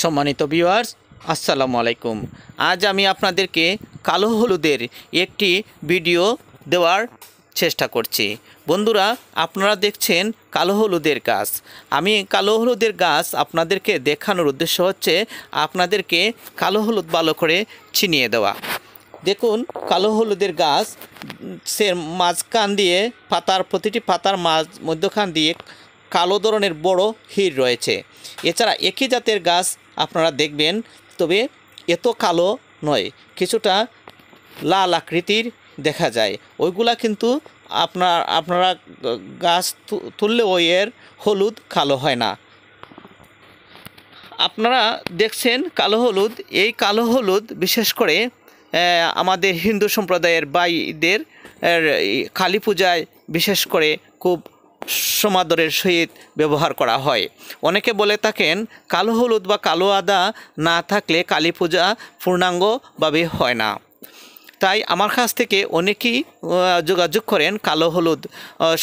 সম্মানিত ভিউয়ার্স আসসালামু আলাইকুম আজ আমি আপনাদেরকে কালো হলুদের একটি ভিডিও দেওয়ার চেষ্টা করছি বন্ধুরা আপনারা দেখছেন কালো হলুদের গাছ আমি কালো হলুদের গাছ আপনাদেরকে দেখানোর উদ্দেশ্য হচ্ছে আপনাদেরকে কালো হলুদ ভালো করে চিনিয়ে দেওয়া দেখুন কালো হলুদের গাছ সে মাঝখান দিয়ে পাতার প্রতিটি পাতার মাঝ মধ্যখান দিয়ে কালো ধরনের বড় হির রয়েছে এছাড়া একই জাতের গাছ আপনারা দেখবেন তবে এত কালো নয় কিছুটা লাল আকৃতির দেখা যায় ওইগুলা কিন্তু আপনার আপনারা গাছ তুললেও এর হলুদ কালো হয় না আপনারা দেখছেন কালো হলুদ এই কালো হলুদ বিশেষ করে আমাদের হিন্দু সম্প্রদায়ের বাইদের কালী পূজায় বিশেষ করে খুব সমাদরের সহিত ব্যবহার করা হয় অনেকে বলে থাকেন কালো হলুদ বা কালো আদা না থাকলে কালী পূজা পূর্ণাঙ্গভাবে হয় না তাই আমার কাছ থেকে অনেকেই যোগাযোগ করেন কালো হলুদ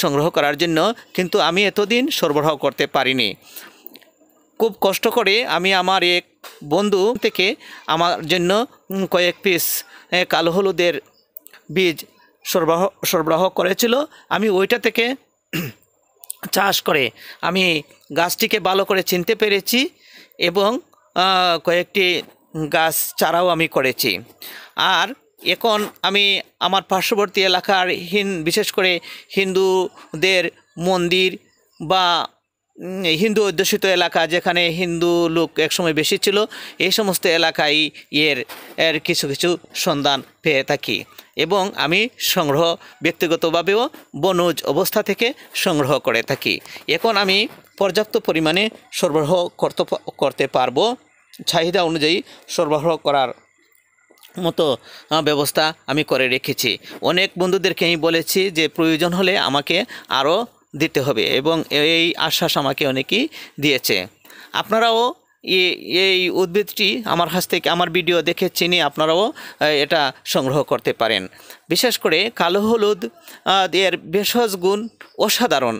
সংগ্রহ করার জন্য কিন্তু আমি এতদিন সরবরাহ করতে পারিনি খুব কষ্ট করে আমি আমার এক বন্ধু থেকে আমার জন্য কয়েক পিস কালো হলুদের বীজ সরবরাহ সরবরাহ করেছিল আমি ওইটা থেকে চাষ করে আমি গাছটিকে ভালো করে চিনতে পেরেছি এবং কয়েকটি গাছ চারাও আমি করেছি আর এখন আমি আমার পার্শ্ববর্তী এলাকার হিন বিশেষ করে হিন্দুদের মন্দির বা হিন্দু অধ্যুষিত এলাকা যেখানে হিন্দু লোক একসময় বেশি ছিল এই সমস্ত এলাকায় এর এর কিছু কিছু সন্ধান পেয়ে থাকি এবং আমি সংগ্রহ ব্যক্তিগতভাবেও বনজ অবস্থা থেকে সংগ্রহ করে থাকি এখন আমি পর্যাপ্ত পরিমাণে সরবরাহ করতে করতে পারবো চাহিদা অনুযায়ী সরবরাহ করার মতো ব্যবস্থা আমি করে রেখেছি অনেক বন্ধুদেরকে আমি বলেছি যে প্রয়োজন হলে আমাকে আরও দিতে হবে এবং এই আশ্বাস আমাকে অনেকেই দিয়েছে আপনারাও এই উদ্ভিদটি আমার কাছ থেকে আমার ভিডিও দেখে চিনি আপনারাও এটা সংগ্রহ করতে পারেন বিশেষ করে কালো হলুদ এর ভেষজ গুণ অসাধারণ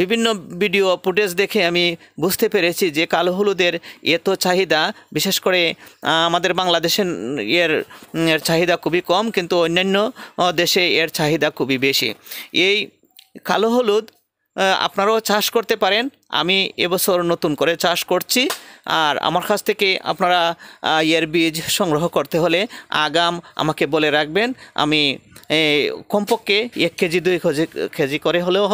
বিভিন্ন ভিডিও ফুটেজ দেখে আমি বুঝতে পেরেছি যে কালো হলুদের এত চাহিদা বিশেষ করে আমাদের বাংলাদেশের এর চাহিদা খুবই কম কিন্তু অন্যান্য দেশে এর চাহিদা খুবই বেশি এই কালো হলুদ আপনারাও চাষ করতে পারেন আমি এবছর নতুন করে চাষ করছি আর আমার কাছ থেকে আপনারা এর বীজ সংগ্রহ করতে হলে আগাম আমাকে বলে রাখবেন আমি কমপক্ষে এক কেজি দুই কেজি কেজি করে হলেও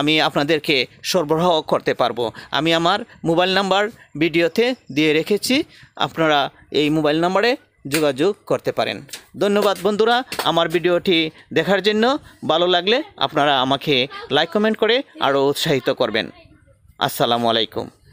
আমি আপনাদেরকে সরবরাহ করতে পারবো আমি আমার মোবাইল নাম্বার ভিডিওতে দিয়ে রেখেছি আপনারা এই মোবাইল নাম্বারে যোগাযোগ করতে পারেন ধন্যবাদ বন্ধুরা আমার ভিডিওটি দেখার জন্য ভালো লাগলে আপনারা আমাকে লাইক কমেন্ট করে আরও উৎসাহিত করবেন আসসালামু আলাইকুম